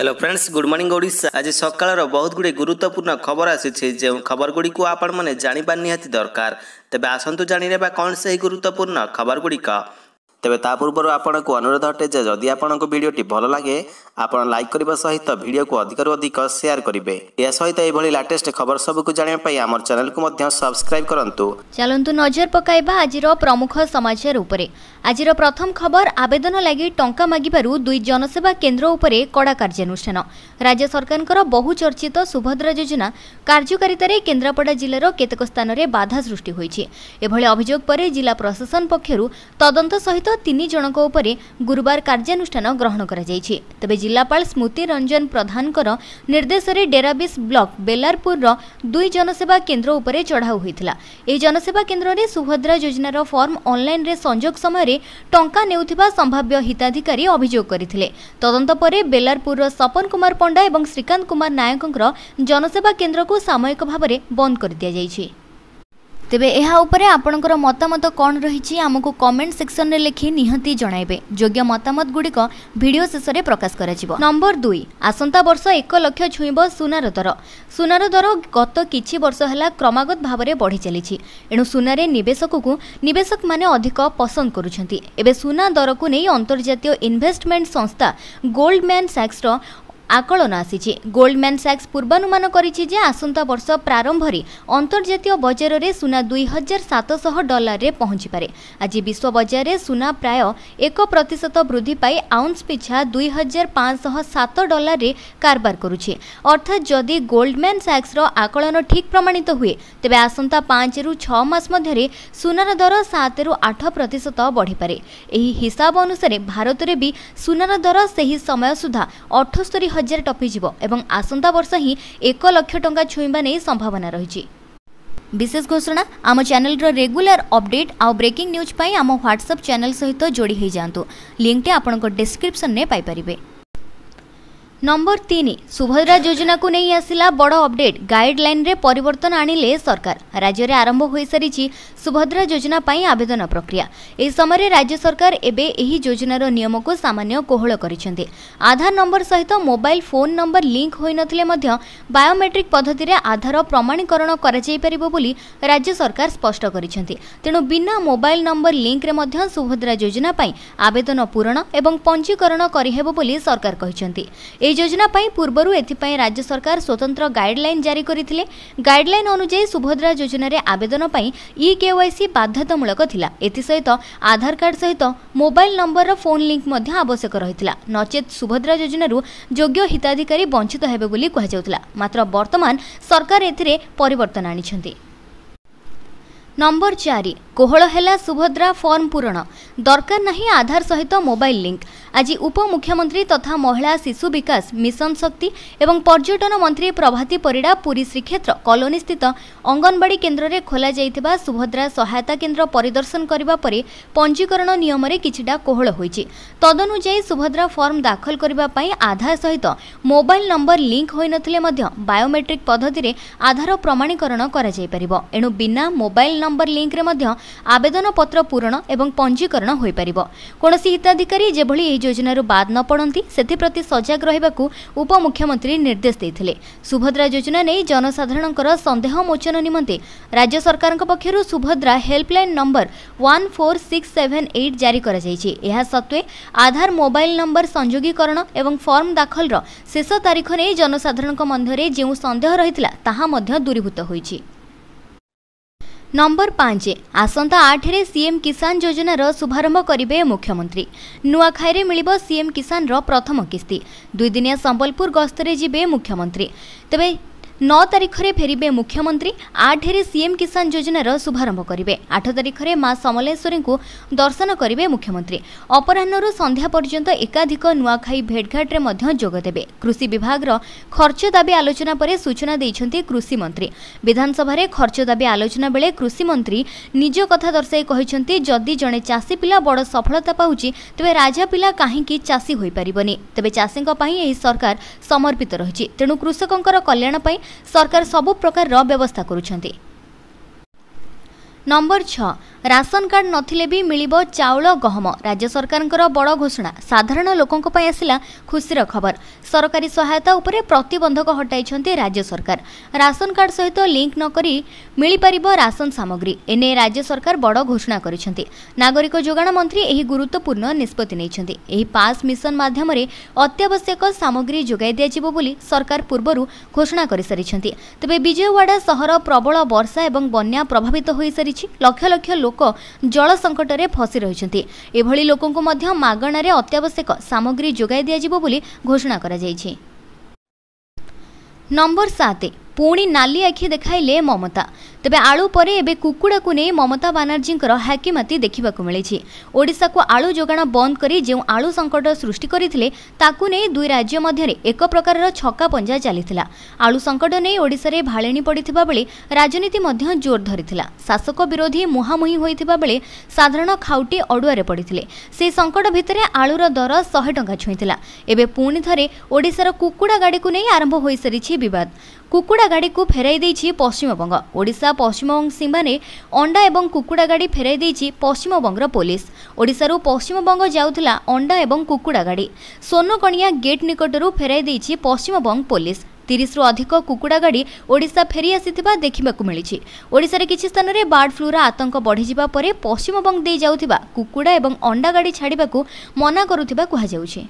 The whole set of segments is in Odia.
hello friends good morning Odisha আজ সকালের বহুত গুড়ি গুরুত্বপূর্ণ খবর আসিছে যে খবরগুড়ি আপনার জাঁপার নিহতি দরকার তবে আসন্তু জাঁয়া কোণ সেই গুরুত্বপূর্ণ খবরগুড়ি ତେବେ ତା ପୂର୍ବରୁ ଆପଣଙ୍କୁ ଅନୁରୋଧ ଅଟେ ଯେ ଯଦି ଆପଣଙ୍କୁ ଭିଡ଼ିଓଟି ଭଲ ଲାଗେ ଆପଣ ଲାଇକ୍ କରିବା ସହିତ ଭିଡ଼ିଓକୁ ଅଧିକରୁ ଅଧିକ ସେୟାର କରିବେ ଏହା ସହିତ ଏଭଳି ଲାଟେଷ୍ଟ ଖବର ସବୁକୁ ଜାଣିବା ପାଇଁ ଆମର ଚ୍ୟାନେଲକୁ ମଧ୍ୟ ସବସ୍କ୍ରାଇବ୍ କରନ୍ତୁ ଚାଲନ୍ତୁ ନଜର ପକାଇବା ଆଜିର ପ୍ରମୁଖ ସମାଚାର ଉପରେ ଆଜିର ପ୍ରଥମ ଖବର ଆବେଦନ ଲାଗି ଟଙ୍କା ମାଗିବାରୁ ଦୁଇ ଜନସେବା କେନ୍ଦ୍ର ଉପରେ କଡ଼ା କାର୍ଯ୍ୟାନୁଷ୍ଠାନ ରାଜ୍ୟ ସରକାରଙ୍କର ବହୁଚର୍ଚ୍ଚିତ ସୁଭଦ୍ରା ଯୋଜନା କାର୍ଯ୍ୟକାରିତାରେ କେନ୍ଦ୍ରାପଡ଼ା ଜିଲ୍ଲାର କେତେକ ସ୍ଥାନରେ ବାଧା ସୃଷ୍ଟି ହୋଇଛି ଏଭଳି ଅଭିଯୋଗ ପରେ ଜିଲ୍ଲା ପ୍ରଶାସନ ପକ୍ଷରୁ ତଦନ୍ତ ସହିତ ସମେତ ତିନି ଜଣଙ୍କ ଉପରେ ଗୁରୁବାର କାର୍ଯ୍ୟାନୁଷ୍ଠାନ ଗ୍ରହଣ କରାଯାଇଛି ତେବେ ଜିଲ୍ଲାପାଳ ସ୍ମୃତି ରଞ୍ଜନ ପ୍ରଧାନଙ୍କର ନିର୍ଦ୍ଦେଶରେ ଡେରାବିସ୍ ବ୍ଲକ ବେଲାରପୁରର ଦୁଇ ଜନସେବା କେନ୍ଦ୍ର ଉପରେ ଚଢ଼ାଉ ହୋଇଥିଲା ଏହି ଜନସେବା କେନ୍ଦ୍ରରେ ସୁଭଦ୍ରା ଯୋଜନାର ଫର୍ମ ଅନ୍ଲାଇନ୍ରେ ସଂଯୋଗ ସମୟରେ ଟଙ୍କା ନେଉଥିବା ସମ୍ଭାବ୍ୟ ହିତାଧିକାରୀ ଅଭିଯୋଗ କରିଥିଲେ ତଦନ୍ତ ପରେ ବେଲାରପୁରର ସପନ କୁମାର ପଣ୍ଡା ଏବଂ ଶ୍ରୀକାନ୍ତ କୁମାର ନାୟକଙ୍କର ଜନସେବା କେନ୍ଦ୍ରକୁ ସାମୟିକ ଭାବରେ ବନ୍ଦ କରିଦିଆଯାଇଛି ତେବେ ଏହା ଉପରେ ଆପଣଙ୍କର ମତାମତ କ'ଣ ରହିଛି ଆମକୁ କମେଣ୍ଟ ସେକ୍ସନରେ ଲେଖି ନିହାତି ଜଣାଇବେ ଯୋଗ୍ୟ ମତାମତଗୁଡ଼ିକ ଭିଡ଼ିଓ ଶେଷରେ ପ୍ରକାଶ କରାଯିବ ନମ୍ବର ଦୁଇ ଆସନ୍ତା ବର୍ଷ ଏକ ଲକ୍ଷ ଛୁଇଁବ ସୁନାର ଦର ସୁନାର ଦର ଗତ କିଛି ବର୍ଷ ହେଲା କ୍ରମାଗତ ଭାବରେ ବଢ଼ି ଚାଲିଛି ଏଣୁ ସୁନାରେ ନିବେଶକକୁ ନିବେଶକମାନେ ଅଧିକ ପସନ୍ଦ କରୁଛନ୍ତି ଏବେ ସୁନା ଦରକୁ ନେଇ ଅନ୍ତର୍ଜାତୀୟ ଇନ୍ଭେଷ୍ଟମେଣ୍ଟ ସଂସ୍ଥା ଗୋଲ୍ଡମ୍ୟାନ୍ ସାକ୍ସର ଆକଳନ ଆସିଛି ଗୋଲ୍ଡମ୍ୟାନ୍ ସାକ୍ସ ପୂର୍ବାନୁମାନ କରିଛି ଯେ ଆସନ୍ତା ବର୍ଷ ପ୍ରାରମ୍ଭରେ ଅନ୍ତର୍ଜାତୀୟ ବଜାରରେ ସୁନା ଦୁଇ ହଜାର ସାତଶହ ଡଲାରରେ ପହଞ୍ଚିପାରେ ଆଜି ବିଶ୍ୱ ବଜାରରେ ସୁନା ପ୍ରାୟ ଏକ ପ୍ରତିଶତ ବୃଦ୍ଧି ପାଇ ଆଉନ୍ସ ପିଛା ଦୁଇ ହଜାର ପାଞ୍ଚଶହ ସାତ ଡଲାରରେ କାରବାର କରୁଛି ଅର୍ଥାତ୍ ଯଦି ଗୋଲ୍ଡମ୍ୟାନ୍ ସାକ୍ସର ଆକଳନ ଠିକ୍ ପ୍ରମାଣିତ ହୁଏ ତେବେ ଆସନ୍ତା ପାଞ୍ଚରୁ ଛଅ ମାସ ମଧ୍ୟରେ ସୁନାର ଦର ସାତରୁ ଆଠ ପ୍ରତିଶତ ବଢ଼ିପାରେ ଏହି ହିସାବ ଅନୁସାରେ ଭାରତରେ ବି ସୁନାର ଦର ସେହି ସମୟ ସୁଦ୍ଧା ଅଠସ୍ତରୀ হাজার টপিযোগ এবং আসন্তা বর্ষ ହିଁ ଏକ ଲକ୍ଷ ଟଙ୍କା ଛୁଇଁବା ନେଇ ସମ୍ଭାବନା ରହିଛି ବିଶେଷ ଘୋଷଣା ଆମ ଚ୍ୟାନେଲର ରେଗୁଲାର ଅପଡେଟ୍ ଆଉ ବ୍ରେକିଂ ନ୍ୟୁଜ୍ ପାଇଁ ଆମ ହ୍ୱାଟ୍ସଆପ୍ ଚ୍ୟାନେଲ ସହିତ ଯୋଡ଼ି ହୋଇଯାଆନ୍ତୁ ଲିଙ୍କଟି ଆପଣଙ୍କ ଡେସ୍କ୍ରିପ୍ସନରେ ପାଇପାରିବେ ନମ୍ବର ତିନି ସୁଭଦ୍ରା ଯୋଜନାକୁ ନେଇ ଆସିଲା ବଡ଼ ଅପଡେଟ୍ ଗାଇଡ୍ଲାଇନ୍ରେ ପରିବର୍ତ୍ତନ ଆଣିଲେ ସରକାର ରାଜ୍ୟରେ ଆରମ୍ଭ ହୋଇସାରିଛି ସୁଭଦ୍ରା ଯୋଜନା ପାଇଁ ଆବେଦନ ପ୍ରକ୍ରିୟା ଏହି ସମୟରେ ରାଜ୍ୟ ସରକାର ଏବେ ଏହି ଯୋଜନାର ନିୟମକୁ ସାମାନ୍ୟ କୋହଳ କରିଛନ୍ତି ଆଧାର ନମ୍ବର ସହିତ ମୋବାଇଲ ଫୋନ୍ ନମ୍ବର ଲିଙ୍କ ହୋଇନଥିଲେ ମଧ୍ୟ ବାୟୋମେଟ୍ରିକ୍ ପଦ୍ଧତିରେ ଆଧାର ପ୍ରମାଣୀକରଣ କରାଯାଇପାରିବ ବୋଲି ରାଜ୍ୟ ସରକାର ସ୍ପଷ୍ଟ କରିଛନ୍ତି ତେଣୁ ବିନା ମୋବାଇଲ ନମ୍ବର ଲିଙ୍କରେ ମଧ୍ୟ ସୁଭଦ୍ରା ଯୋଜନା ପାଇଁ ଆବେଦନ ପୂରଣ ଏବଂ ପଞ୍ଜୀକରଣ କରିହେବ ବୋଲି ସରକାର କହିଛନ୍ତି ଏହି ଯୋଜନା ପାଇଁ ପୂର୍ବରୁ ଏଥିପାଇଁ ରାଜ୍ୟ ସରକାର ସ୍ୱତନ୍ତ୍ର ଗାଇଡ୍ଲାଇନ୍ ଜାରି କରିଥିଲେ ଗାଇଡ୍ଲାଇନ୍ ଅନୁଯାୟୀ ସୁଭଦ୍ରା ଯୋଜନାରେ ଆବେଦନ ପାଇଁ ଇ କେୱାଇସି ବାଧ୍ୟତାମୂଳକ ଥିଲା ଏଥିସହିତ ଆଧାର କାର୍ଡ଼ ସହିତ ମୋବାଇଲ୍ ନମ୍ବରର ଫୋନ୍ ଲିଙ୍କ୍ ମଧ୍ୟ ଆବଶ୍ୟକ ରହିଥିଲା ନଚେତ ସୁଭଦ୍ରା ଯୋଜନାରୁ ଯୋଗ୍ୟ ହିତାଧିକାରୀ ବଞ୍ଚିତ ହେବେ ବୋଲି କୁହାଯାଉଥିଲା ମାତ୍ର ବର୍ତ୍ତମାନ ସରକାର ଏଥିରେ ପରିବର୍ତ୍ତନ ଆଣିଛନ୍ତି ନମ୍ବର ଚାରି କୋହଳ ହେଲା ସୁଭଦ୍ରା ଫର୍ମ ପୂରଣ ଦରକାର ନାହିଁ ଆଧାର ସହିତ ମୋବାଇଲ ଲିଙ୍କ ଆଜି ଉପମୁଖ୍ୟମନ୍ତ୍ରୀ ତଥା ମହିଳା ଶିଶୁ ବିକାଶ ମିଶନ ଶକ୍ତି ଏବଂ ପର୍ଯ୍ୟଟନ ମନ୍ତ୍ରୀ ପ୍ରଭାତୀ ପରିଡ଼ା ପୁରୀ ଶ୍ରୀକ୍ଷେତ୍ର କଲୋନୀସ୍ଥିତ ଅଙ୍ଗନବାଡ଼ି କେନ୍ଦ୍ରରେ ଖୋଲାଯାଇଥିବା ସୁଭଦ୍ରା ସହାୟତା କେନ୍ଦ୍ର ପରିଦର୍ଶନ କରିବା ପରେ ପଞ୍ଜୀକରଣ ନିୟମରେ କିଛିଟା କୋହଳ ହୋଇଛି ତଦନୁଯାୟୀ ସୁଭଦ୍ରା ଫର୍ମ ଦାଖଲ କରିବା ପାଇଁ ଆଧାର ସହିତ ମୋବାଇଲ ନମ୍ବର ଲିଙ୍କ ହୋଇନଥିଲେ ମଧ୍ୟ ବାୟୋମେଟ୍ରିକ୍ ପଦ୍ଧତିରେ ଆଧାର ପ୍ରମାଣୀକରଣ କରାଯାଇପାରିବ ଏଣୁ ବିନା ମୋବାଇଲ ନମ୍ବର ଲିଙ୍କରେ ମଧ୍ୟ ଆବେଦନପତ୍ର ପୂରଣ ଏବଂ ପଞ୍ଜୀକରଣ ହୋଇପାରିବ କୌଣସି ହିତାଧିକାରୀ ଯେଭଳି ଏହି ଯୋଜନାରୁ ବାଦ୍ ନ ପଡ଼ନ୍ତି ସେଥିପ୍ରତି ସଜାଗ ରହିବାକୁ ଉପମୁଖ୍ୟମନ୍ତ୍ରୀ ନିର୍ଦ୍ଦେଶ ଦେଇଥିଲେ ସୁଭଦ୍ରା ଯୋଜନା ନେଇ ଜନସାଧାରଣଙ୍କର ସନ୍ଦେହ ମୋଚନ ନିମନ୍ତେ ରାଜ୍ୟ ସରକାରଙ୍କ ପକ୍ଷରୁ Subhadra helpline number one four six seven eight ଜାରି କରାଯାଇଛି ଏହା ସତ୍ତ୍ୱେ ଆଧାର ମୋବାଇଲ୍ ନମ୍ବର ସଂଯୋଗୀକରଣ ଏବଂ ଫର୍ମ ଦାଖଲର ଶେଷ ତାରିଖ ନେଇ ଜନସାଧାରଣଙ୍କ ମଧ୍ୟରେ ଯେଉଁ ସନ୍ଦେହ ରହିଥିଲା ତାହା ମଧ୍ୟ ଦୂରୀଭୂତ ହୋଇଛି ନମ୍ବର ପାଞ୍ଚ ଆସନ୍ତା ଆଠରେ ସିଏମ୍ କିଷାନ ଯୋଜନାର ଶୁଭାରମ୍ଭ କରିବେ ମୁଖ୍ୟମନ୍ତ୍ରୀ ନୂଆଖାଇରେ ମିଳିବ ସିଏମ୍ କିଷାନର ପ୍ରଥମ କିସ୍ତି ଦୁଇଦିନିଆ ସମ୍ବଲପୁର ଗସ୍ତରେ ଯିବେ ମୁଖ୍ୟମନ୍ତ୍ରୀ ତେବେ ନଅ ତାରିଖରେ ଫେରିବେ ମୁଖ୍ୟମନ୍ତ୍ରୀ ଆଠରେ ସିଏମ୍ କିଷାନ ଯୋଜନାର ଶୁଭାରମ୍ଭ କରିବେ ଆଠ ତାରିଖରେ ମା ସମଲେଶ୍ୱରୀଙ୍କୁ ଦର୍ଶନ କରିବେ ମୁଖ୍ୟମନ୍ତ୍ରୀ ଅପରାହ୍ନରୁ ସନ୍ଧ୍ୟା ପର୍ଯ୍ୟନ୍ତ ଏକାଧିକ ନୂଆଖାଇ ଭେଟଘାଟରେ ମଧ୍ୟ ଯୋଗଦେବେ କୃଷି ବିଭାଗର ଖର୍ଚ୍ଚ ଦାବି ଆଲୋଚନା ପରେ ସୂଚନା ଦେଇଛନ୍ତି କୃଷିମନ୍ତ୍ରୀ ବିଧାନସଭାରେ ଖର୍ଚ୍ଚ ଦାବି ଆଲୋଚନା ବେଳେ କୃଷିମନ୍ତ୍ରୀ ନିଜ କଥା ଦର୍ଶାଇ କହିଛନ୍ତି ଯଦି ଜଣେ ଚାଷୀ ପିଲା ବଡ଼ ସଫଳତା ପାଉଛି ତେବେ ରାଜା ପିଲା କାହିଁକି ଚାଷୀ ହୋଇପାରିବନି ତେବେ ଚାଷୀଙ୍କ ପାଇଁ ଏହି ସରକାର ସମର୍ପିତ ରହିଛି ତେଣୁ କୃଷକଙ୍କର କଲ୍ୟାଣ ପାଇଁ ସରକାର ସବୁ ପ୍ରକାରର ବ୍ୟବସ୍ଥା କରୁଛନ୍ତି ନମ୍ବର ଛଅ ରାସନ କାର୍ଡ ନଥିଲେ ବି ମିଳିବ ଚାଉଳ ଗହମ ରାଜ୍ୟ ସରକାରଙ୍କର ବଡ଼ ଘୋଷଣା ସାଧାରଣ ଲୋକଙ୍କ ପାଇଁ ଆସିଲା ଖୁସିର ଖବର ସରକାରୀ ସହାୟତା ଉପରେ ପ୍ରତିବନ୍ଧକ ହଟାଇଛନ୍ତି ରାଜ୍ୟ ସରକାର ରାସନ କାର୍ଡ ସହିତ ଲିଙ୍କ ନ କରି ମିଳିପାରିବ ରାସନ ସାମଗ୍ରୀ ଏନେଇ ରାଜ୍ୟ ସରକାର ବଡ଼ ଘୋଷଣା କରିଛନ୍ତି ନାଗରିକ ଯୋଗାଣ ମନ୍ତ୍ରୀ ଏହି ଗୁରୁତ୍ୱପୂର୍ଣ୍ଣ ନିଷ୍ପତ୍ତି ନେଇଛନ୍ତି ଏହି ପାସ୍ ମିଶନ ମାଧ୍ୟମରେ ଅତ୍ୟାବଶ୍ୟକ ସାମଗ୍ରୀ ଯୋଗାଇ ଦିଆଯିବ ବୋଲି ସରକାର ପୂର୍ବରୁ ଘୋଷଣା କରିସାରିଛନ୍ତି ତେବେ ବିଜୟୱାଡ଼ା ସହର ପ୍ରବଳ ବର୍ଷା ଏବଂ ବନ୍ୟା ପ୍ରଭାବିତ ହୋଇସାରିଛି ଲକ୍ଷ ଲକ୍ଷ ଲୋକ ଜଳ ସଙ୍କଟରେ ଫସି ରହିଛନ୍ତି ଏଭଳି ଲୋକଙ୍କୁ ମଧ୍ୟ ମାଗଣାରେ ଅତ୍ୟାବଶ୍ୟକ ସାମଗ୍ରୀ ଯୋଗାଇ ଦିଆଯିବ ବୋଲି ଘୋଷଣା କରାଯାଇଛି ନମ୍ବର ସାତ ପୁଣି ନାଲି ଆଖି ଦେଖାଇଲେ ମମତା ତେବେ ଆଳୁ ପରେ ଏବେ କୁକୁଡ଼ାକୁ ନେଇ ମମତା ବାନାର୍ଜୀଙ୍କର ହାକିମାତି ଦେଖିବାକୁ ମିଳିଛି ଓଡ଼ିଶାକୁ ଆଳୁ ଯୋଗାଣ ବନ୍ଦ କରି ଯେଉଁ ଆଳୁ ସଙ୍କଟ ସୃଷ୍ଟି କରିଥିଲେ ତାକୁ ନେଇ ଦୁଇ ରାଜ୍ୟ ମଧ୍ୟରେ ଏକ ପ୍ରକାରର ଛକା ପଞ୍ଜା ଚାଲିଥିଲା ଆଳୁ ସଙ୍କଟ ନେଇ ଓଡ଼ିଶାରେ ଭାଳିଣୀ ପଡ଼ିଥିବା ବେଳେ ରାଜନୀତି ମଧ୍ୟ ଜୋର ଧରିଥିଲା ଶାସକ ବିରୋଧୀ ମୁହାଁମୁହିଁ ହୋଇଥିବା ବେଳେ ସାଧାରଣ ଖାଉଟି ଅଡ଼ୁଆରେ ପଡ଼ିଥିଲେ ସେହି ସଙ୍କଟ ଭିତରେ ଆଳୁର ଦର ଶହେ ଟଙ୍କା ଛୁଇଁଥିଲା ଏବେ ପୁଣି ଥରେ ଓଡ଼ିଶାର କୁକୁଡ଼ା ଗାଡ଼ିକୁ ନେଇ ଆରମ୍ଭ ହୋଇସାରିଛି ବିବାଦ କୁକୁଡ଼ା ଗାଡ଼ିକୁ ଫେରାଇ ଦେଇଛି ପଶ୍ଚିମବଙ୍ଗ ଓଡ଼ିଶା ଓଡ଼ିଶା ପଶ୍ଚିମବଂଶୀମାନେ ଅଣ୍ଡା ଏବଂ କୁକୁଡ଼ା ଗାଡ଼ି ଫେରାଇ ଦେଇଛି ପଶ୍ଚିମବଙ୍ଗର ପୋଲିସ ଓଡ଼ିଶାରୁ ପଶ୍ଚିମବଙ୍ଗ ଯାଉଥିଲା ଅଣ୍ଡା ଏବଂ କୁକୁଡ଼ା ଗାଡ଼ି ସୋନକଣିଆ ଗେଟ୍ ନିକଟରୁ ଫେରାଇ ଦେଇଛି ପଶ୍ଚିମବଙ୍ଗ ପୋଲିସ ତିରିଶରୁ ଅଧିକ କୁକୁଡ଼ା ଗାଡ଼ି ଓଡ଼ିଶା ଫେରି ଆସିଥିବା ଦେଖିବାକୁ ମିଳିଛି ଓଡ଼ିଶାରେ କିଛି ସ୍ଥାନରେ ବାର୍ଡ ଫ୍ଲୁର ଆତଙ୍କ ବଢ଼ିଯିବା ପରେ ପଶ୍ଚିମବଙ୍ଗ ଦେଇ ଯାଉଥିବା କୁକୁଡ଼ା ଏବଂ ଅଣ୍ଡା ଗାଡ଼ି ଛାଡ଼ିବାକୁ ମନା କରୁଥିବା କୁହାଯାଉଛି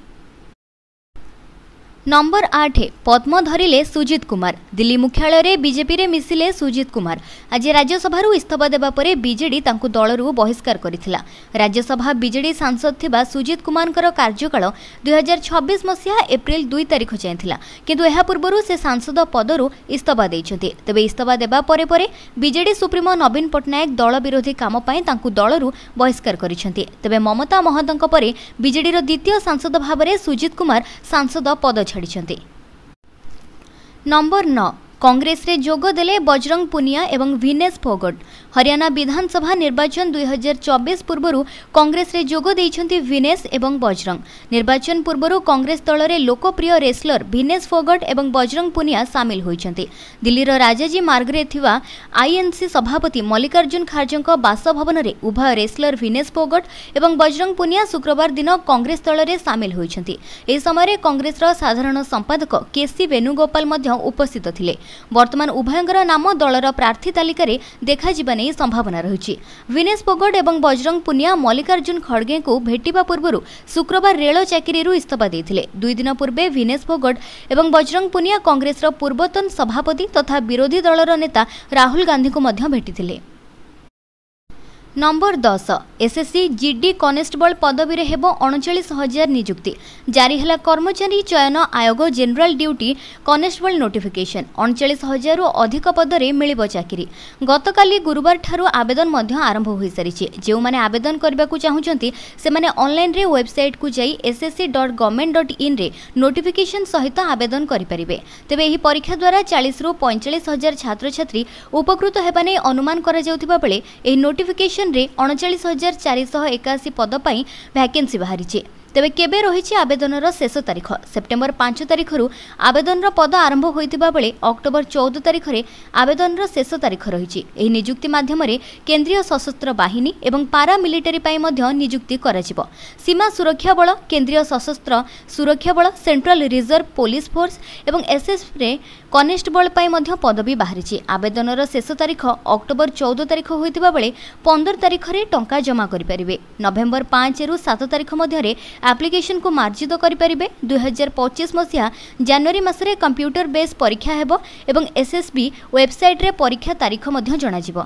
ନମ୍ବର ଆଠ ପଦ୍ମ ଧରିଲେ ସୁଜିତ କୁମାର ଦିଲ୍ଲୀ ମୁଖ୍ୟାଳୟରେ ବିଜେପିରେ ମିଶିଲେ ସୁଜିତ କୁମାର ଆଜି ରାଜ୍ୟସଭାରୁ ଇସ୍ତଫା ଦେବା ପରେ ବିଜେଡି ତାଙ୍କୁ ଦଳରୁ ବହିଷ୍କାର କରିଥିଲା ରାଜ୍ୟସଭା ବିଜେଡି ସାଂସଦ ଥିବା ସୁଜିତ କୁମାରଙ୍କର କାର୍ଯ୍ୟକାଳ ଦୁଇହଜାର ଛବିଶ ମସିହା ଏପ୍ରିଲ ଦୁଇ ତାରିଖ ଯାଏଁ ଥିଲା କିନ୍ତୁ ଏହା ପୂର୍ବରୁ ସେ ସାଂସଦ ପଦରୁ ଇସ୍ତଫା ଦେଇଛନ୍ତି ତେବେ ଇସ୍ତଫା ଦେବା ପରେ ପରେ ବିଜେଡି ସୁପ୍ରିମୋ ନବୀନ ପଟ୍ଟନାୟକ ଦଳ ବିରୋଧୀ କାମ ପାଇଁ ତାଙ୍କୁ ଦଳରୁ ବହିଷ୍କାର କରିଛନ୍ତି ତେବେ ମମତା ମହନ୍ତଙ୍କ ପରେ ବିଜେଡିର ଦ୍ୱିତୀୟ ସାଂସଦ ଭାବରେ ସୁଜିତ କୁମାର ସାଂସଦ ପଦ ଛାଡ଼ି ଛାଡ଼ିଛନ୍ତି ନମ୍ବର ନଅ কংগ্রেসে যোগ দেলে বজরং পুনিয়া এবং ভিনেশ ফোগট হরিয়ানা বিধানসভা নির্বাচন দুই হাজার চবিশ পূর্বর কংগ্রেসে যোগ দিয়েছেন ভিনেশ এবং বজরং নির্বাচন পূর্বর কংগ্রেস দলের লোকপ্রিয় রেসলর ভিনেশ ফোগট এবং বজরং পুনিয়া সামিল হয়েছেন দিল্লীর রাজাজী মার্গরে থাকা আইএনসি সভাপতি মল্লিকার্জুন খার্গেঙ্ক বাসভবনরে উভয় রেসলর ভিনেশ ফোগট এবং বজরং পুনিয়া শুক্রবার দিন কংগ্রেস দলের সামিল হয়েছেন এই সময় কংগ্রেসর সাধারণ সম্পাদক কেসি বেণুগোপাল উপস্থিত লে ବର୍ତ୍ତମାନ ଉଭୟଙ୍କର ନାମ ଦଳର ପ୍ରାର୍ଥୀ ତାଲିକାରେ ଦେଖାଯିବା ନେଇ ସମ୍ଭାବନା ରହିଛି ବିନେଶ ପୋଗଟ ଏବଂ ବଜରଙ୍ଗ ପୁନିଆ ମଲ୍ଲିକାର୍ଜୁନ ଖଡ୍ଗେଙ୍କୁ ଭେଟିବା ପୂର୍ବରୁ ଶୁକ୍ରବାର ରେଳ ଚାକିରିରୁ ଇସ୍ତଫା ଦେଇଥିଲେ ଦୁଇ ଦିନ ପୂର୍ବେ ଭିନେଶ ଭୋଗଟ ଏବଂ ବଜରଙ୍ଗ ପୁନିଆ କଂଗ୍ରେସର ପୂର୍ବତନ ସଭାପତି ତଥା ବିରୋଧୀ ଦଳର ନେତା ରାହୁଲ ଗାନ୍ଧୀଙ୍କୁ ମଧ୍ୟ ଭେଟିଥିଲେ ନମ୍ବର ଦଶ ଏସ୍ଏସ୍ସି ଜିଡି କନେଷ୍ଟବଳ ପଦବୀରେ ହେବ ଅଣଚାଳିଶ ହଜାର ନିଯୁକ୍ତି ଜାରି ହେଲା କର୍ମଚାରୀ ଚୟନ ଆୟୋଗ ଜେନେରାଲ ଡ୍ୟୁଟି କନେଷ୍ଟବଳ ନୋଟିଫିକେସନ୍ ଅଣଚାଳିଶ ହଜାରରୁ ଅଧିକ ପଦରେ ମିଳିବ ଚାକିରି ଗତକାଲି ଗୁରୁବାରଠାରୁ ଆବେଦନ ମଧ୍ୟ ଆରମ୍ଭ ହୋଇସାରିଛି ଯେଉଁମାନେ ଆବେଦନ କରିବାକୁ ଚାହୁଁଛନ୍ତି ସେମାନେ ଅନ୍ଲାଇନ୍ରେ ୱେବ୍ସାଇଟ୍କୁ ଯାଇ ଏସ୍ଏସ୍ସି ଡଟ୍ ଗଭର୍ଣ୍ଣମେଣ୍ଟ ଡଟ୍ ଇନ୍ରେ ନୋଟିଫିକେସନ୍ ସହିତ ଆବେଦନ କରିପାରିବେ ତେବେ ଏହି ପରୀକ୍ଷା ଦ୍ୱାରା ଚାଳିଶରୁ ପଇଁଚାଳିଶ ହଜାର ଛାତ୍ରଛାତ୍ରୀ ଉପକୃତ ହେବା ନେଇ ଅନୁମାନ କରାଯାଉଥିବା ବେଳେ ଏହି ନୋଟିଫିକେସନ୍ ଡିଭିଜନରେ ଅଣଚାଳିଶ ହଜାର ଚାରିଶହ ଏକାଅଶୀ ପଦ ପାଇଁ ଭ୍ୟାକେନ୍ସି ବାହାରିଛି ତେବେ କେବେ ରହିଛି ଆବେଦନର ଶେଷ ତାରିଖ ସେପ୍ଟେମ୍ବର ପାଞ୍ଚ ତାରିଖରୁ ଆବେଦନର ପଦ ଆରମ୍ଭ ହୋଇଥିବା ବେଳେ ଅକ୍ଟୋବର ଚଉଦ ତାରିଖରେ ଆବେଦନର ଶେଷ ତାରିଖ ରହିଛି ଏହି ନିଯୁକ୍ତି ମାଧ୍ୟମରେ କେନ୍ଦ୍ରୀୟ ସଶସ୍ତ୍ର ବାହିନୀ ଏବଂ ପାରା ମିଲିଟାରୀ ପାଇଁ ମଧ୍ୟ ନିଯୁକ୍ତି କରାଯିବ ସୀମା ସୁରକ୍ଷା ବଳ କେନ୍ଦ୍ରୀୟ ସଶସ୍ତ୍ର ସୁରକ୍ଷା ବଳ ସେଣ୍ଟ୍ରାଲ ରିଜର୍ଭ ପୋଲିସ ଫୋର୍ସ ଏବଂ ଏସ୍ଏସ୍ରେ କନେଷ୍ଟବଳ ପାଇଁ ମଧ୍ୟ ପଦବୀ ବାହାରିଛି ଆବେଦନର ଶେଷ ତାରିଖ ଅକ୍ଟୋବର ଚଉଦ ତାରିଖ ହୋଇଥିବା ବେଳେ ପନ୍ଦର ତାରିଖରେ ଟଙ୍କା ଜମା କରିପାରିବେ ନଭେମ୍ବର ପାଞ୍ଚରୁ ସାତ ତାରିଖ ମଧ୍ୟରେ ଆପ୍ଲିକେସନକୁ ମାର୍ଜିତ କରିପାରିବେ ଦୁଇହଜାର ପଚିଶ ମସିହା ଜାନୁଆରୀ ମାସରେ କମ୍ପ୍ୟୁଟର ବେସ୍ ପରୀକ୍ଷା ହେବ ଏବଂ ଏସ୍ଏସ୍ବି ୱେବସାଇଟ୍ରେ ପରୀକ୍ଷା ତାରିଖ ମଧ୍ୟ ଜଣାଯିବ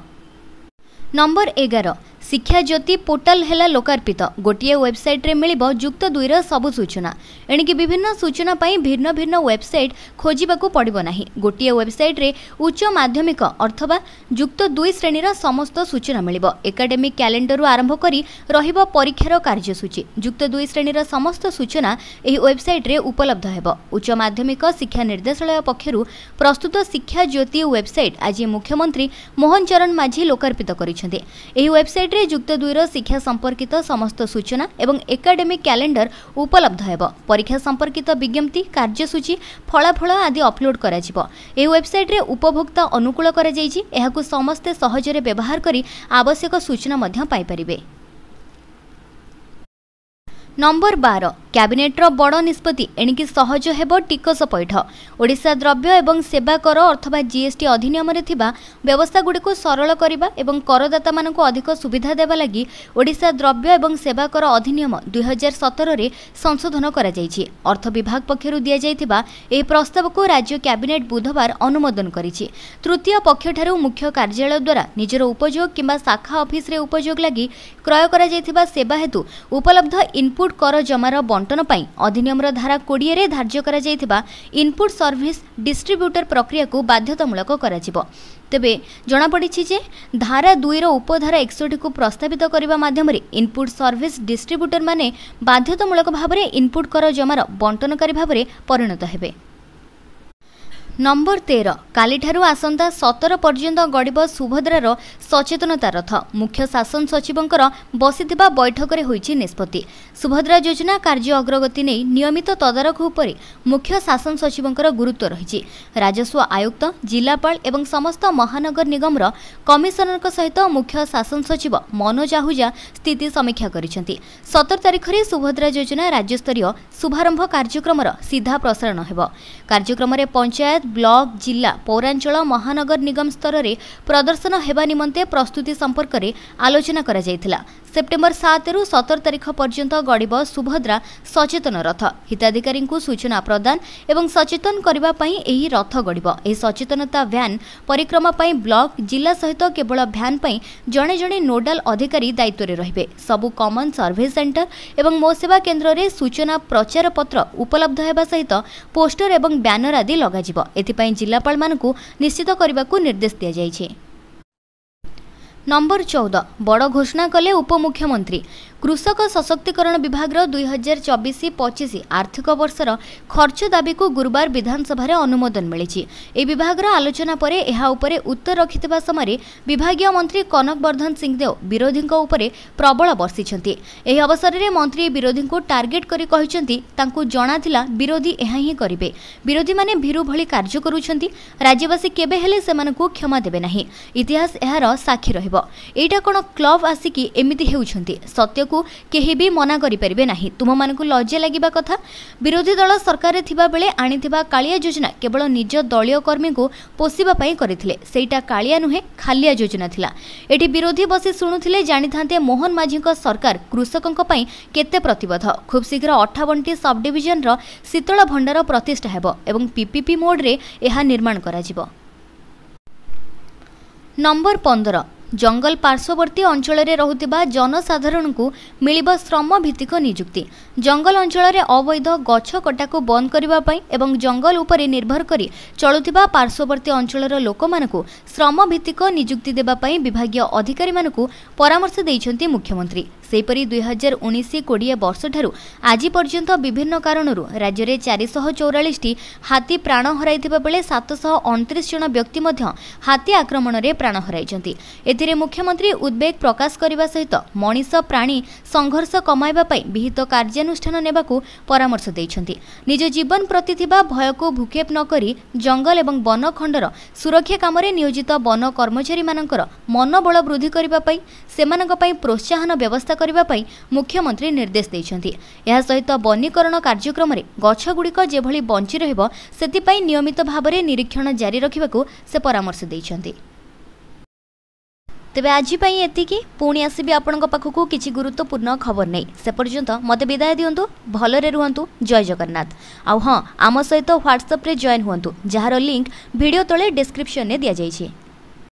ନମ୍ବର ଏଗାର ଶିକ୍ଷା ଜ୍ୟୋତି ପୋର୍ଟାଲ ହେଲା ଲୋକାର୍ପିତ ଗୋଟିଏ ୱେବସାଇଟ୍ରେ ମିଳିବ ଯୁକ୍ତ ଦୁଇର ସବୁ ସୂଚନା ଏଣିକି ବିଭିନ୍ନ ସୂଚନା ପାଇଁ ଭିନ୍ନ ଭିନ୍ନ ୱେବସାଇଟ୍ ଖୋଜିବାକୁ ପଡ଼ିବ ନାହିଁ ଗୋଟିଏ ୱେବସାଇଟ୍ରେ ଉଚ୍ଚ ମାଧ୍ୟମିକ ଅଥବା ଯୁକ୍ତ ଦୁଇ ଶ୍ରେଣୀର ସମସ୍ତ ସୂଚନା ମିଳିବ ଏକାଡେମିକ୍ କ୍ୟାଲେଣ୍ଡରରୁ ଆରମ୍ଭ କରି ରହିବ ପରୀକ୍ଷାର କାର୍ଯ୍ୟସୂଚୀ ଯୁକ୍ତ ଦୁଇ ଶ୍ରେଣୀର ସମସ୍ତ ସୂଚନା ଏହି ୱେବସାଇଟ୍ରେ ଉପଲବ୍ଧ ହେବ ଉଚ୍ଚ ମାଧ୍ୟମିକ ଶିକ୍ଷା ନିର୍ଦ୍ଦେଶାଳୟ ପକ୍ଷରୁ ପ୍ରସ୍ତୁତ ଶିକ୍ଷା ଜ୍ୟୋତି ୱେବସାଇଟ୍ ଆଜି ମୁଖ୍ୟମନ୍ତ୍ରୀ ମୋହନ ଚରଣ ମାଝୀ ଲୋକାର୍ପିତ କରିଛନ୍ତି ଏହି ୱେବସାଇଟ୍ରେ ଏଥିରେ ଯୁକ୍ତ ଦୁଇର ଶିକ୍ଷା ସମ୍ପର୍କିତ ସମସ୍ତ ସୂଚନା ଏବଂ ଏକାଡେମିକ୍ କ୍ୟାଲେଣ୍ଡର ଉପଲବ୍ଧ ହେବ ପରୀକ୍ଷା ସମ୍ପର୍କିତ ବିଜ୍ଞପ୍ତି କାର୍ଯ୍ୟସୂଚୀ ଫଳାଫଳ ଆଦି ଅପଲୋଡ କରାଯିବ ଏହି ୱେବ୍ସାଇଟ୍ରେ ଉପଭୋକ୍ତା ଅନୁକୂଳ କରାଯାଇଛି ଏହାକୁ ସମସ୍ତେ ସହଜରେ ବ୍ୟବହାର କରି ଆବଶ୍ୟକ ସୂଚନା ମଧ୍ୟ ପାଇପାରିବେ ନମ୍ବର ବାର କ୍ୟାବିନେଟ୍ର ବଡ଼ ନିଷ୍ପତ୍ତି ଏଣିକି ସହଜ ହେବ ଟିକସ ପଇଠ ଓଡ଼ିଶା ଦ୍ରବ୍ୟ ଏବଂ ସେବା କର ଅଥବା ଜିଏସ୍ଟି ଅଧିନିୟମରେ ଥିବା ବ୍ୟବସ୍ଥାଗୁଡ଼ିକୁ ସରଳ କରିବା ଏବଂ କରଦାତାମାନଙ୍କୁ ଅଧିକ ସୁବିଧା ଦେବା ଲାଗି ଓଡ଼ିଶା ଦ୍ରବ୍ୟ ଏବଂ ସେବା କର ଅଧିନିୟମ ଦୁଇହଜାର ସତରରେ ସଂଶୋଧନ କରାଯାଇଛି ଅର୍ଥ ବିଭାଗ ପକ୍ଷରୁ ଦିଆଯାଇଥିବା ଏହି ପ୍ରସ୍ତାବକୁ ରାଜ୍ୟ କ୍ୟାବିନେଟ୍ ବୁଧବାର ଅନୁମୋଦନ କରିଛି ତୃତୀୟ ପକ୍ଷଠାରୁ ମୁଖ୍ୟ କାର୍ଯ୍ୟାଳୟ ଦ୍ୱାରା ନିଜର ଉପଯୋଗ କିମ୍ବା ଶାଖା ଅଫିସରେ ଉପଯୋଗ ଲାଗି କ୍ରୟ କରାଯାଇଥିବା ସେବା ହେତୁ ଉପଲବ୍ଧ ଇନ୍ପୁଟ୍ କର ଜମାର ବଣ୍ଟ ବଣ୍ଟନ ପାଇଁ ଅଧିନିୟମର ଧାରା କୋଡ଼ିଏରେ ଧାର୍ଯ୍ୟ କରାଯାଇଥିବା ଇନ୍ପୁଟ୍ ସର୍ଭିସ୍ ଡିଷ୍ଟ୍ରିବ୍ୟୁଟର ପ୍ରକ୍ରିୟାକୁ ବାଧ୍ୟତାମୂଳକ କରାଯିବ ତେବେ ଜଣାପଡ଼ିଛି ଯେ ଧାରା ଦୁଇର ଉପଧାରା ଏକଷଠିକୁ ପ୍ରସ୍ତାବିତ କରିବା ମାଧ୍ୟମରେ ଇନ୍ପୁଟ୍ ସର୍ଭିସ୍ ଡିଷ୍ଟ୍ରିବ୍ୟୁଟରମାନେ ବାଧ୍ୟତାମୂଳକ ଭାବରେ ଇନ୍ପୁଟ୍ କର ଜମାର ବଣ୍ଟନକାରୀ ଭାବରେ ପରିଣତ ହେବେ ନମ୍ବର ତେର କାଲିଠାରୁ ଆସନ୍ତା ସତର ପର୍ଯ୍ୟନ୍ତ ଗଢ଼ିବ ସୁଭଦ୍ରାର ସଚେତନତା ରଥ ମୁଖ୍ୟ ଶାସନ ସଚିବଙ୍କର ବସିଥିବା ବୈଠକରେ ହୋଇଛି ନିଷ୍ପତ୍ତି ସୁଭଦ୍ରା ଯୋଜନା କାର୍ଯ୍ୟ ଅଗ୍ରଗତି ନେଇ ନିୟମିତ ତଦାରଖ ଉପରେ ମୁଖ୍ୟ ଶାସନ ସଚିବଙ୍କର ଗୁରୁତ୍ୱ ରହିଛି ରାଜସ୍ୱ ଆୟୁକ୍ତ ଜିଲ୍ଲାପାଳ ଏବଂ ସମସ୍ତ ମହାନଗର ନିଗମର କମିଶନରଙ୍କ ସହିତ ମୁଖ୍ୟ ଶାସନ ସଚିବ ମନୋଜ ଆହୁଜା ସ୍ଥିତି ସମୀକ୍ଷା କରିଛନ୍ତି ସତର ତାରିଖରେ ସୁଭଦ୍ରା ଯୋଜନା ରାଜ୍ୟସ୍ତରୀୟ ଶୁଭାରମ୍ଭ କାର୍ଯ୍ୟକ୍ରମର ସିଧା ପ୍ରସାରଣ ହେବ କାର୍ଯ୍ୟକ୍ରମରେ ପଞ୍ଚାୟତ ପଞ୍ଚାୟତ ବ୍ଲକ ଜିଲ୍ଲା ପୌରାଞ୍ଚଳ ମହାନଗର ନିଗମ ସ୍ତରରେ ପ୍ରଦର୍ଶନ ହେବା ନିମନ୍ତେ ପ୍ରସ୍ତୁତି ସମ୍ପର୍କରେ ଆଲୋଚନା କରାଯାଇଥିଲା ସେପ୍ଟେମ୍ବର ସାତରୁ ସତର ତାରିଖ ପର୍ଯ୍ୟନ୍ତ ଗଡ଼ିବ ସୁଭଦ୍ରା ସଚେତନ ରଥ ହିତାଧିକାରୀଙ୍କୁ ସୂଚନା ପ୍ରଦାନ ଏବଂ ସଚେତନ କରିବା ପାଇଁ ଏହି ରଥ ଗଢ଼ିବ ଏହି ସଚେତନତା ଭ୍ୟାନ୍ ପରିକ୍ରମା ପାଇଁ ବ୍ଲକ ଜିଲ୍ଲା ସହିତ କେବଳ ଭ୍ୟାନ୍ ପାଇଁ ଜଣେ ଜଣେ ନୋଡାଲ ଅଧିକାରୀ ଦାୟିତ୍ୱରେ ରହିବେ ସବୁ କମନ୍ ସର୍ଭେ ସେଣ୍ଟର ଏବଂ ମୋ ସେବା କେନ୍ଦ୍ରରେ ସୂଚନା ପ୍ରଚାର ପତ୍ର ଉପଲବ୍ଧ ହେବା ସହିତ ପୋଷ୍ଟର ଏବଂ ବ୍ୟାନର ଆଦି ଲଗାଯିବ ଏଥିପାଇଁ ଜିଲ୍ଲାପାଳମାନଙ୍କୁ ନିଶ୍ଚିତ କରିବାକୁ ନିର୍ଦ୍ଦେଶ ଦିଆଯାଇଛି ନମ୍ବର ଚଉଦ ବଡ଼ ଘୋଷଣା କଲେ ଉପମୁଖ୍ୟମନ୍ତ୍ରୀ କୃଷକ ସଶକ୍ତିକରଣ ବିଭାଗର ଦୁଇହଜାର ଚବିଶ ପଚିଶ ଆର୍ଥିକ ବର୍ଷର ଖର୍ଚ୍ଚ ଦାବିକୁ ଗୁରୁବାର ବିଧାନସଭାରେ ଅନୁମୋଦନ ମିଳିଛି ଏହି ବିଭାଗର ଆଲୋଚନା ପରେ ଏହା ଉପରେ ଉତ୍ତର ରଖିଥିବା ସମୟରେ ବିଭାଗୀୟ ମନ୍ତ୍ରୀ କନକ ବର୍ଦ୍ଧନ ସିଂହଦେଓ ବିରୋଧୀଙ୍କ ଉପରେ ପ୍ରବଳ ବର୍ଷିଛନ୍ତି ଏହି ଅବସରରେ ମନ୍ତ୍ରୀ ବିରୋଧୀଙ୍କୁ ଟାର୍ଗେଟ୍ କରି କହିଛନ୍ତି ତାଙ୍କୁ ଜଣାଥିଲା ବିରୋଧୀ ଏହା ହିଁ କରିବେ ବିରୋଧୀମାନେ ଭୀରୁ ଭଳି କାର୍ଯ୍ୟ କରୁଛନ୍ତି ରାଜ୍ୟବାସୀ କେବେ ହେଲେ ସେମାନଙ୍କୁ କ୍ଷମା ଦେବେ ନାହିଁ ଇତିହାସ ଏହାର ସାକ୍ଷୀ ରହିବ ଏଇଟା କ'ଣ କ୍ଲବ୍ ଆସିକି ଏମିତି ହେଉଛନ୍ତି ଆଚରଣକୁ କେହି ବି ମନା କରିପାରିବେ ନାହିଁ ତୁମମାନଙ୍କୁ ଲଜ୍ଜା ଲାଗିବା କଥା ବିରୋଧୀ ଦଳ ସରକାରରେ ଥିବାବେଳେ ଆଣିଥିବା କାଳିଆ ଯୋଜନା କେବଳ ନିଜ ଦଳୀୟ କର୍ମୀଙ୍କୁ ପୋଷିବା ପାଇଁ କରିଥିଲେ ସେଇଟା କାଳିଆ ନୁହେଁ ଖାଲିଆ ଯୋଜନା ଥିଲା ଏଠି ବିରୋଧୀ ବସି ଶୁଣୁଥିଲେ ଜାଣିଥାନ୍ତେ ମୋହନ ମାଝୀଙ୍କ ସରକାର କୃଷକଙ୍କ ପାଇଁ କେତେ ପ୍ରତିବଦ୍ଧ ଖୁବ୍ ଶୀଘ୍ର ଅଠାବନଟି ସବ୍ଡିଭିଜନର ଶୀତଳ ଭଣ୍ଡାର ପ୍ରତିଷ୍ଠା ହେବ ଏବଂ ପିପିପି ମୋଡ୍ରେ ଏହା ନିର୍ମାଣ କରାଯିବ ନମ୍ବର ପନ୍ଦର ଜଙ୍ଗଲ ପାର୍ଶ୍ୱବର୍ତ୍ତୀ ଅଞ୍ଚଳରେ ରହୁଥିବା ଜନସାଧାରଣଙ୍କୁ ମିଳିବ ଶ୍ରମଭିତ୍ତିକ ନିଯୁକ୍ତି ଜଙ୍ଗଲ ଅଞ୍ଚଳରେ ଅବୈଧ ଗଛ କଟାକୁ ବନ୍ଦ କରିବା ପାଇଁ ଏବଂ ଜଙ୍ଗଲ ଉପରେ ନିର୍ଭର କରି ଚଳୁଥିବା ପାର୍ଶ୍ୱବର୍ତ୍ତୀ ଅଞ୍ଚଳର ଲୋକମାନଙ୍କୁ ଶ୍ରମଭିତ୍ତିକ ନିଯୁକ୍ତି ଦେବା ପାଇଁ ବିଭାଗୀୟ ଅଧିକାରୀମାନଙ୍କୁ ପରାମର୍ଶ ଦେଇଛନ୍ତି ମୁଖ୍ୟମନ୍ତ୍ରୀ ସେହିପରି ଦୁଇହଜାର ଉଣେଇଶ କୋଡ଼ିଏ ବର୍ଷଠାରୁ ଆଜି ପର୍ଯ୍ୟନ୍ତ ବିଭିନ୍ନ କାରଣରୁ ରାଜ୍ୟରେ ଚାରିଶହ ଚଉରାଳିଶଟି ହାତୀ ପ୍ରାଣ ହରାଇଥିବା ବେଳେ ସାତଶହ ଅଣତିରିଶ ଜଣ ବ୍ୟକ୍ତି ମଧ୍ୟ ହାତୀ ଆକ୍ରମଣରେ ପ୍ରାଣ ହରାଇଛନ୍ତି ଏଥିରେ ମୁଖ୍ୟମନ୍ତ୍ରୀ ଉଦ୍ବେଗ ପ୍ରକାଶ କରିବା ସହିତ ମଣିଷ ପ୍ରାଣୀ ସଂଘର୍ଷ କମାଇବା ପାଇଁ ବିହିତ କାର୍ଯ୍ୟାନୁଷ୍ଠାନ ନେବାକୁ ପରାମର୍ଶ ଦେଇଛନ୍ତି ନିଜ ଜୀବନ ପ୍ରତି ଥିବା ଭୟକୁ ଭୂକ୍ଷେପ ନ କରି ଜଙ୍ଗଲ ଏବଂ ବନ ଖଣ୍ଡର ସୁରକ୍ଷା କାମରେ ନିୟୋଜିତ ବନ କର୍ମଚାରୀମାନଙ୍କର ମନୋବଳ ବୃଦ୍ଧି କରିବା ପାଇଁ ସେମାନଙ୍କ ପାଇଁ ପ୍ରୋତ୍ସାହନ ବ୍ୟବସ୍ଥା କରିବା ପାଇଁ ମୁଖ୍ୟମନ୍ତ୍ରୀ ନିର୍ଦ୍ଦେଶ ଦେଇଛନ୍ତି ଏହା ସହିତ ବନୀକରଣ କାର୍ଯ୍ୟକ୍ରମରେ ଗଛଗୁଡ଼ିକ ଯେଭଳି ବଞ୍ଚି ରହିବ ସେଥିପାଇଁ ନିୟମିତ ଭାବରେ ନିରୀକ୍ଷଣ ଜାରି ରଖିବାକୁ ସେ ପରାମର୍ଶ ଦେଇଛନ୍ତି ତେବେ ଆଜି ପାଇଁ ଏତିକି ପୁଣି ଆସିବି ଆପଣଙ୍କ ପାଖକୁ କିଛି ଗୁରୁତ୍ୱପୂର୍ଣ୍ଣ ଖବର ନେଇ ସେପର୍ଯ୍ୟନ୍ତ ମୋତେ ବିଦାୟ ଦିଅନ୍ତୁ ଭଲରେ ରୁହନ୍ତୁ ଜୟ ଜଗନ୍ନାଥ ଆଉ ହଁ ଆମ ସହିତ ହ୍ୱାଟ୍ସଆପ୍ରେ ଜଏନ୍ ହୁଅନ୍ତୁ ଯାହାର ଲିଙ୍କ୍ ଭିଡ଼ିଓ ତଳେ ଡିସ୍କ୍ରିପ୍ସନ୍ରେ ଦିଆଯାଇଛି